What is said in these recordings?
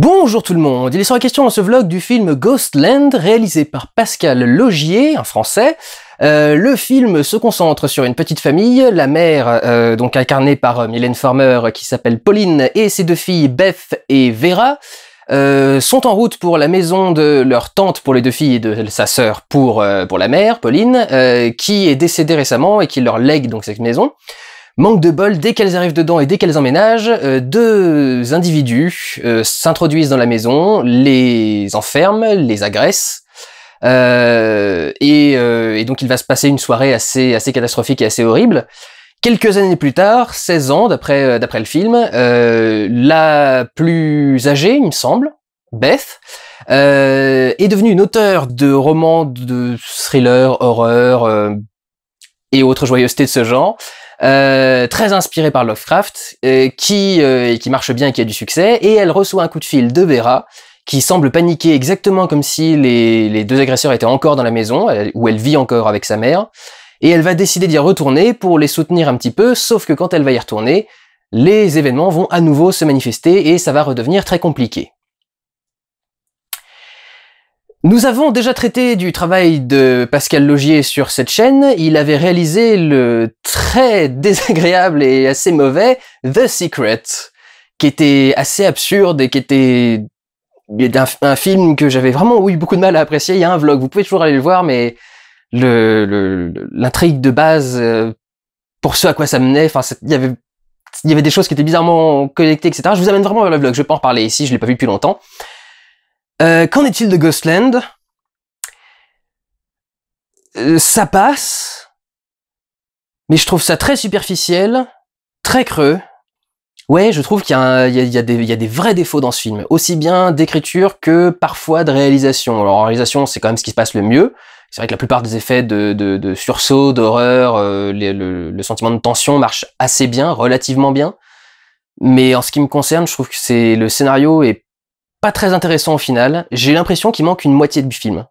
Bonjour tout le monde, il est sur la question dans ce vlog du film Ghostland, réalisé par Pascal Logier, un français. Euh, le film se concentre sur une petite famille, la mère, euh, donc incarnée par euh, Mylène Farmer, qui s'appelle Pauline, et ses deux filles Beth et Vera, sont en route pour la maison de leur tante pour les deux filles et de sa sœur pour, pour la mère, Pauline, qui est décédée récemment et qui leur lègue donc cette maison. Manque de bol, dès qu'elles arrivent dedans et dès qu'elles emménagent, euh, deux individus euh, s'introduisent dans la maison, les enferment, les agressent. Euh, et, donc il va se passer une soirée assez, assez catastrophique et assez horrible. Quelques années plus tard, 16 ans d'après d'après le film, la plus âgée, il me semble, Beth, est devenue une auteure de romans de thriller, horreur et autres joyeusetés de ce genre. Euh, très inspirée par Lovecraft, euh, qui, euh, qui marche bien et qui a du succès, et elle reçoit un coup de fil de Vera, qui semble paniquer exactement comme si les, deux agresseurs étaient encore dans la maison, où elle vit encore avec sa mère, et elle va décider d'y retourner pour les soutenir un petit peu, sauf que quand elle va y retourner, les événements vont à nouveau se manifester et ça va redevenir très compliqué. Nous avons déjà traité du travail de Pascal Logier sur cette chaîne. Il avait réalisé le très désagréable et assez mauvais The Secret, qui était assez absurde et qui était un, film que j'avais vraiment eu beaucoup de mal à apprécier. Il y a un vlog, vous pouvez toujours aller le voir, mais l'intrigue de base, euh, pour ce à quoi ça menait, enfin, il y avait des choses qui étaient bizarrement connectées, etc. Je vous amène vraiment vers le vlog, je vais pas en parler ici, je l'ai pas vu depuis longtemps. Euh, qu'en est-il de Ghostland euh, Ça passe, mais je trouve ça très superficiel, très creux. Ouais, je trouve qu'il y, a, des vrais défauts dans ce film, aussi bien d'écriture que parfois de réalisation. Alors en réalisation, c'est quand même ce qui se passe le mieux. C'est vrai que la plupart des effets de, de, sursaut, d'horreur, euh, le, sentiment de tension marche assez bien, relativement bien. Mais en ce qui me concerne, je trouve que c'est le scénario est pas très intéressant au final. J'ai l'impression qu'il manque une moitié du film.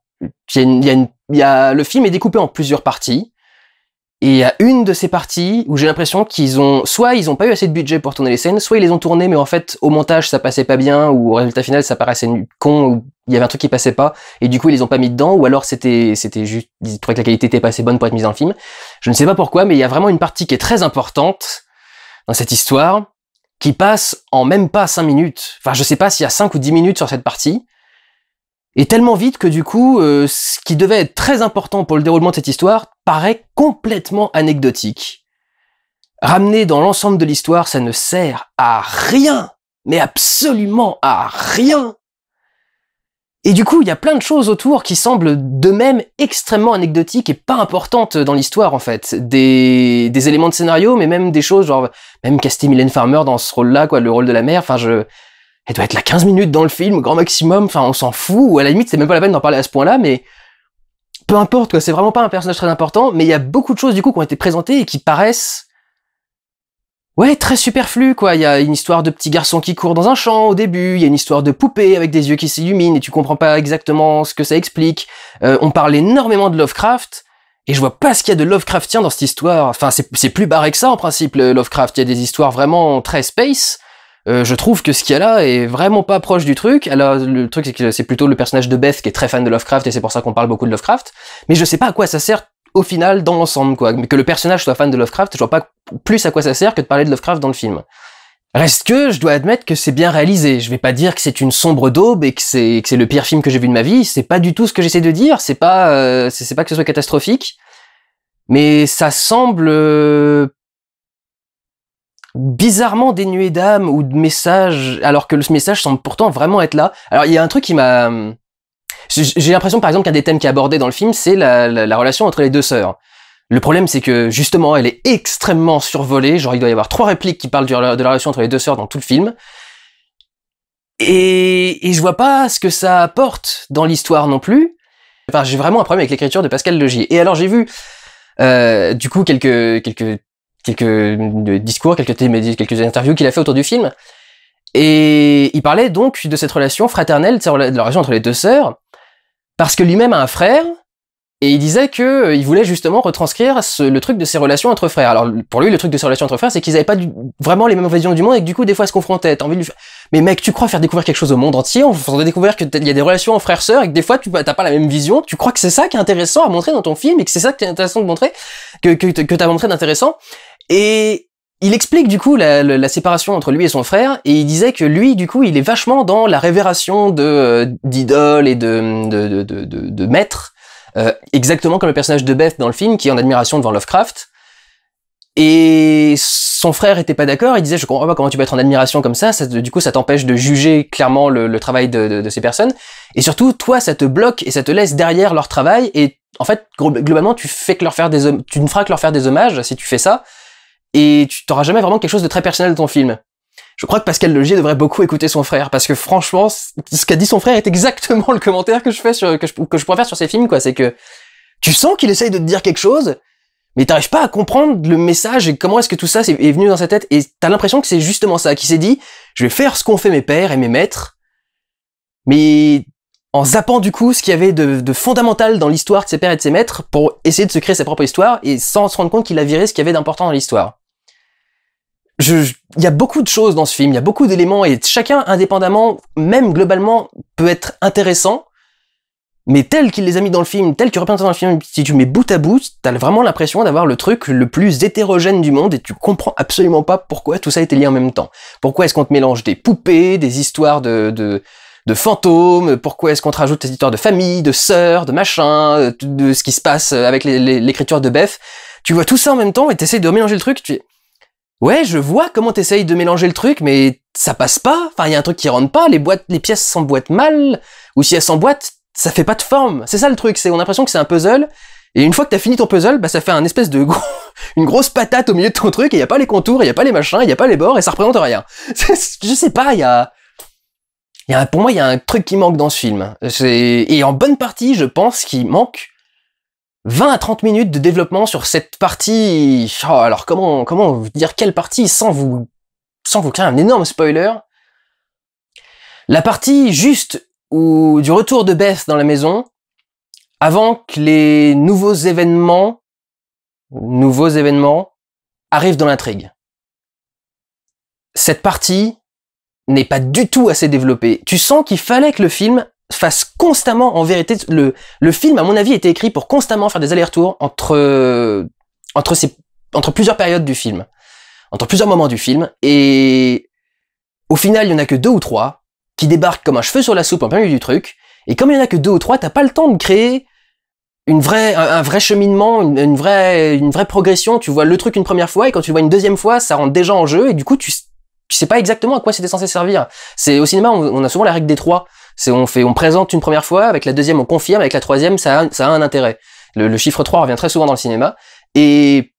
le film est découpé en plusieurs parties. Et il y a une de ces parties où j'ai l'impression qu'ils ont, soit ils ont pas eu assez de budget pour tourner les scènes, soit ils les ont tournées, mais en fait, au montage, ça passait pas bien, ou au résultat final, ça paraissait con, ou il y avait un truc qui passait pas, et du coup, ils les ont pas mis dedans, ou alors c'était, c'était juste, ils trouvaient que la qualité était pas assez bonne pour être mise dans le film. Je ne sais pas pourquoi, mais il y a vraiment une partie qui est très importante dans cette histoire, qui passe en même pas 5 minutes. Enfin, je sais pas s'il y a cinq ou 10 minutes sur cette partie. Et tellement vite que du coup, euh, ce qui devait être très important pour le déroulement de cette histoire paraît complètement anecdotique. Ramener dans l'ensemble de l'histoire, ça ne sert à rien, mais absolument à rien. Et du coup, il y a plein de choses autour qui semblent de même extrêmement anecdotiques et pas importantes dans l'histoire, en fait. Des, éléments de scénario, mais même des choses, genre, même caster Mylène Farmer dans ce rôle-là, quoi, le rôle de la mère, enfin, je... Elle doit être là 15 minutes dans le film, grand maximum, enfin, on s'en fout, ou à la limite, c'est même pas la peine d'en parler à ce point-là, mais... Peu importe, quoi, c'est vraiment pas un personnage très important, mais il y a beaucoup de choses, du coup, qui ont été présentées et qui paraissent ouais, très superflu, quoi. Il y a une histoire de petit garçon qui court dans un champ au début, il y a une histoire de poupée avec des yeux qui s'illuminent et tu comprends pas exactement ce que ça explique. Euh, on parle énormément de Lovecraft, et je vois pas ce qu'il y a de Lovecraftien dans cette histoire. Enfin, c'est plus barré que ça, en principe, Lovecraft. Il y a des histoires vraiment très space. Euh, je trouve que ce qu'il y a là est vraiment pas proche du truc. Alors le truc c'est que c'est plutôt le personnage de Beth qui est très fan de Lovecraft et c'est pour ça qu'on parle beaucoup de Lovecraft. Mais je sais pas à quoi ça sert au final dans l'ensemble quoi. Mais que le personnage soit fan de Lovecraft, je vois pas plus à quoi ça sert que de parler de Lovecraft dans le film. Reste que je dois admettre que c'est bien réalisé. Je vais pas dire que c'est une sombre daube et que c'est le pire film que j'ai vu de ma vie. C'est pas du tout ce que j'essaie de dire. C'est pas euh, c'est pas que ce soit catastrophique, mais ça semble euh, bizarrement dénué d'âme ou de message, alors que le message semble pourtant vraiment être là. Alors il y a un truc qui m'a hum, j'ai l'impression, par exemple, qu'un des thèmes qui est abordé dans le film, c'est la, relation entre les deux sœurs. Le problème, c'est que justement, elle est extrêmement survolée. Genre, il doit y avoir trois répliques qui parlent de la relation entre les deux sœurs dans tout le film. Et, je vois pas ce que ça apporte dans l'histoire non plus. j'ai vraiment un problème avec l'écriture de Pascal Logier. Et alors, j'ai vu, euh, du coup, quelques, quelques, quelques euh, discours, quelques, quelques interviews qu'il a fait autour du film. Et il parlait donc de cette relation fraternelle, de la relation entre les deux sœurs parce que lui-même a un frère, et il disait que euh, il voulait justement retranscrire ce, le truc de ses relations entre frères. Alors pour lui, le truc de ses relations entre frères, c'est qu'ils n'avaient pas du, vraiment les mêmes visions du monde et que du coup des fois ils se confrontaient. T'as envie de lui... Mais mec, tu crois faire découvrir quelque chose au monde entier va faire découvrir qu'il y a des relations en frères sœurs et que des fois tu n'as pas la même vision. Tu crois que c'est ça qui est intéressant à montrer dans ton film et que c'est ça qui est intéressant de montrer que que, que t'as montré d'intéressant. Et il explique du coup la, séparation entre lui et son frère, et il disait que lui, du coup, il est vachement dans la révération de euh, d'idoles et de de, maîtres, euh, exactement comme le personnage de Beth dans le film, qui est en admiration devant Lovecraft. Et son frère était pas d'accord, il disait je comprends pas comment tu peux être en admiration comme ça, du coup ça t'empêche de juger clairement le, travail de, ces personnes, et surtout toi ça te bloque et ça te laisse derrière leur travail, et en fait globalement tu fais que leur faire des tu ne feras que leur faire des hommages si tu fais ça, et tu n'auras jamais vraiment quelque chose de très personnel dans ton film. Je crois que Pascal Logier devrait beaucoup écouter son frère parce que franchement, ce qu'a dit son frère est exactement le commentaire que je fais sur, que je, que pourrais faire sur ces films quoi. C'est que tu sens qu'il essaye de te dire quelque chose, mais tu n'arrives pas à comprendre le message et comment est-ce que tout ça est venu dans sa tête et tu as l'impression que c'est justement ça qui s'est dit. Je vais faire ce qu'ont fait mes pères et mes maîtres, mais en zappant du coup ce qu'il y avait de, de fondamental dans l'histoire de ses pères et de ses maîtres pour essayer de se créer sa propre histoire et sans se rendre compte qu'il a viré ce qu'il y avait d'important dans l'histoire il y a beaucoup de choses dans ce film, il y a beaucoup d'éléments et chacun indépendamment, même globalement, peut être intéressant. Mais tel qu'il les a mis dans le film, tel qu'il représente dans le film, si tu mets bout à bout, t'as vraiment l'impression d'avoir le truc le plus hétérogène du monde et tu comprends absolument pas pourquoi tout ça a été lié en même temps. Pourquoi est-ce qu'on te mélange des poupées, des histoires de, de, de fantômes, pourquoi est-ce qu'on te rajoute des histoires de famille, de sœurs, de machin, de, ce qui se passe avec l'écriture de Beth. Tu vois tout ça en même temps et t'essayes de mélanger le truc, tu Ouais, je vois comment t'essayes de mélanger le truc, mais ça passe pas. Enfin, il y a un truc qui rentre pas. Les boîtes, les pièces s'emboîtent mal. Ou si elles s'emboîtent, ça fait pas de forme. C'est ça le truc. C'est, on a l'impression que c'est un puzzle. Et une fois que t'as fini ton puzzle, bah, ça fait un espèce de gros, une grosse patate au milieu de ton truc et y a pas les contours, y a pas les machins, y a pas les bords et ça représente rien. je sais pas, y y a, pour moi, il y a un truc qui manque dans ce film. Et en bonne partie, je pense qu'il manque 20 à 30 minutes de développement sur cette partie. Oh, alors comment comment vous dire quelle partie sans vous sans vous créer un énorme spoiler La partie juste ou du retour de Beth dans la maison avant que les nouveaux événements nouveaux événements arrivent dans l'intrigue. Cette partie n'est pas du tout assez développée. Tu sens qu'il fallait que le film fasse constamment, en vérité, le, le film, à mon avis, était écrit pour constamment faire des allers-retours entre, euh, entre, ces, entre plusieurs périodes du film, entre plusieurs moments du film, et au final, il y en a que deux ou trois qui débarquent comme un cheveu sur la soupe en plein milieu du truc, et comme il y en a que deux ou trois, t'as pas le temps de créer une vraie, un, vrai cheminement, une, vraie, une vraie progression. Tu vois le truc une première fois et quand tu vois une deuxième fois, ça rentre déjà en jeu et du coup, tu, sais pas exactement à quoi c'était censé servir. C'est au cinéma, on, on, a souvent la règle des trois on fait, on présente une première fois, avec la deuxième on confirme, avec la troisième ça a, un intérêt. Le, chiffre 3 revient très souvent dans le cinéma. Et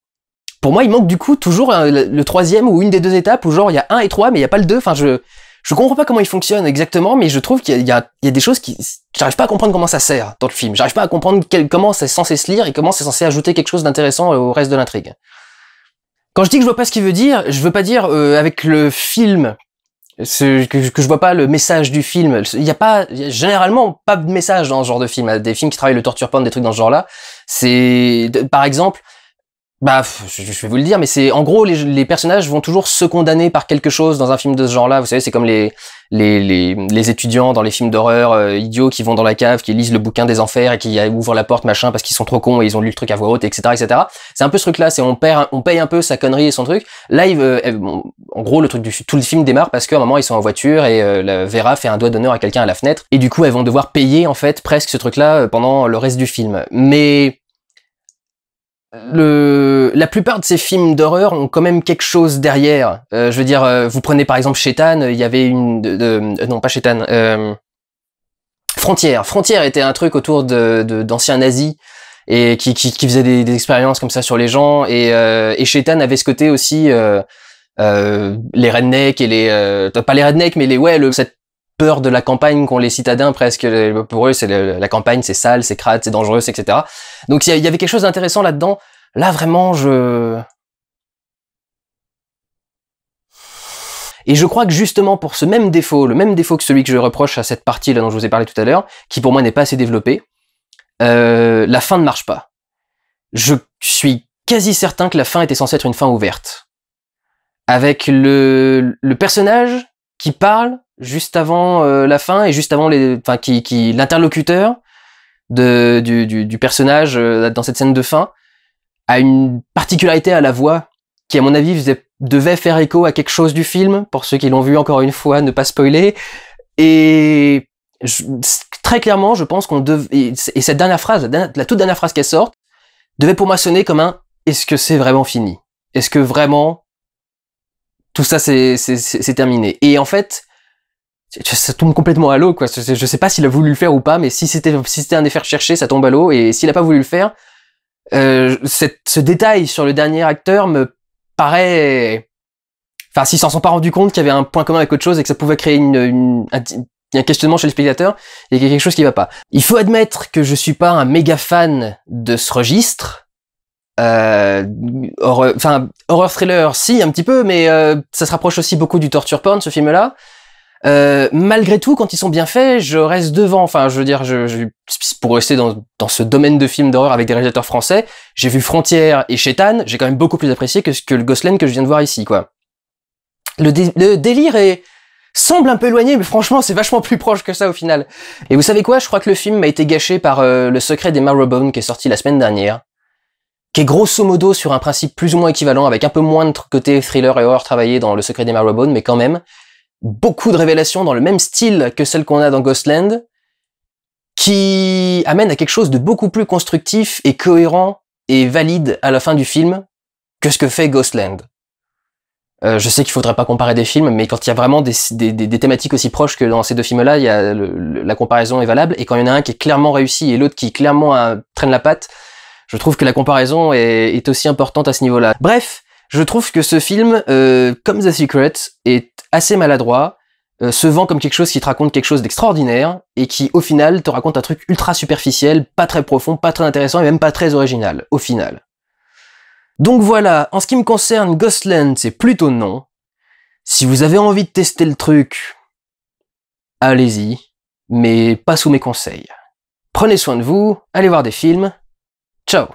pour moi, il manque du coup toujours le, troisième ou une des deux étapes où genre il y a un et trois mais il n'y a pas le deux. Enfin, je je comprends pas comment il fonctionne exactement, mais je trouve qu'il y, a des choses qui j'arrive pas à comprendre comment ça sert dans le film. J'arrive pas à comprendre comment c'est censé se lire et comment c'est censé ajouter quelque chose d'intéressant euh, au reste de l'intrigue. Quand je dis que je vois pas ce qu'il veut dire, je veux pas dire euh, avec le film ce, que, je vois pas le message du film. Il n'y a pas généralement pas de message dans ce genre de film. Des films qui travaillent le torture porn, des trucs dans ce genre-là. C'est par exemple bah, je, vais vous le dire, mais c'est en gros les, personnages vont toujours se condamner par quelque chose dans un film de ce genre-là. Vous savez, c'est comme les, les, les, les, étudiants dans les films d'horreur euh, idiots qui vont dans la cave, qui lisent le bouquin des enfers et qui euh, ouvrent la porte machin parce qu'ils sont trop cons et ils ont lu le truc à voix haute, etc., etc. C'est un peu ce truc-là, c'est on perd, on paye un peu sa connerie et son truc. Là, eh, en gros, le truc du tout le film démarre parce qu'à un moment ils sont en voiture et euh, Vera fait un doigt d'honneur à quelqu'un à la fenêtre et du coup elles vont devoir payer en fait presque ce truc-là pendant le reste du film. Mais euh, le, la plupart de ces films d'horreur ont quand même quelque chose derrière. Euh, je veux dire, euh, vous prenez par exemple Shetan, il y avait une, non pas Shetan, euh, Frontière. Frontière était un truc autour de d'anciens nazis et qui, qui, qui faisait des, expériences comme ça sur les gens et euh, avait ce côté aussi les rednecks et les pas les rednecks mais les ouais le, cette peur de la campagne qu'ont les citadins presque. Pour eux, c'est la campagne, c'est sale, c'est crade, c'est dangereux, etc. Donc il y, avait quelque chose d'intéressant là-dedans. Là, vraiment, je... Et je crois que justement pour ce même défaut, le même défaut que celui que je reproche à cette partie là dont je vous ai parlé tout à l'heure, qui pour moi n'est pas assez développée, euh, la fin ne marche pas. Je suis quasi certain que la fin était censée être une fin ouverte. Avec le, le personnage qui parle, juste avant euh, la fin et juste avant les, enfin qui, qui l'interlocuteur de du, du, personnage euh, dans cette scène de fin a une particularité à la voix qui à mon avis devait faire écho à quelque chose du film pour ceux qui l'ont vu encore une fois ne pas spoiler et très clairement je pense qu'on devait et, cette dernière phrase la, toute dernière phrase qu'elle sort devait pour moi sonner comme un est-ce que c'est vraiment fini est-ce que vraiment tout ça c'est terminé et en fait ça tombe complètement à l'eau quoi. Je sais pas s'il a voulu le faire ou pas, mais si c'était si c'était un effet recherché, ça tombe à l'eau. Et s'il a pas voulu le faire, euh, ce détail sur le dernier acteur me paraît, enfin s'ils s'en sont pas rendus compte qu'il y avait un point commun avec autre chose et que ça pouvait créer une, un, questionnement chez les spectateurs, il y a quelque chose qui va pas. Il faut admettre que je suis pas un méga fan de ce registre. Euh, enfin horror thriller si un petit peu mais euh, ça se rapproche aussi beaucoup du torture porn ce film là euh, malgré tout, quand ils sont bien faits, je reste devant. Enfin, je veux dire, je, pour rester dans, ce domaine de films d'horreur avec des réalisateurs français, j'ai vu Frontières et Chétan, j'ai quand même beaucoup plus apprécié que, que le Gosselin que je viens de voir ici, quoi. Le, délire est, semble un peu éloigné, mais franchement, c'est vachement plus proche que ça au final. Et vous savez quoi Je crois que le film a été gâché par euh, Le Secret des Marrowbone, qui est sorti la semaine dernière, qui est grosso modo sur un principe plus ou moins équivalent, avec un peu moins de côté thriller et horreur travaillé dans Le Secret des Marrowbone, mais quand même beaucoup de révélations dans le même style que celles qu'on a dans Ghostland, qui amène à quelque chose de beaucoup plus constructif et cohérent et valide à la fin du film que ce que fait Ghostland. Euh, je sais qu'il faudrait pas comparer des films, mais quand il y a vraiment des, thématiques aussi proches que dans ces deux films-là, il y la comparaison est valable. Et quand il y en a un qui est clairement réussi et l'autre qui clairement euh, traîne la patte, je trouve que la comparaison est, aussi importante à ce niveau-là. Bref, je trouve que ce film, euh, comme The Secret, est assez maladroit, euh, se vend comme quelque chose qui te raconte quelque chose d'extraordinaire et qui au final te raconte un truc ultra superficiel, pas très profond, pas très intéressant et même pas très original au final. Donc voilà, en ce qui me concerne, Ghostland, c'est plutôt non. Si vous avez envie de tester le truc, allez-y, mais pas sous mes conseils. Prenez soin de vous, allez voir des films. Ciao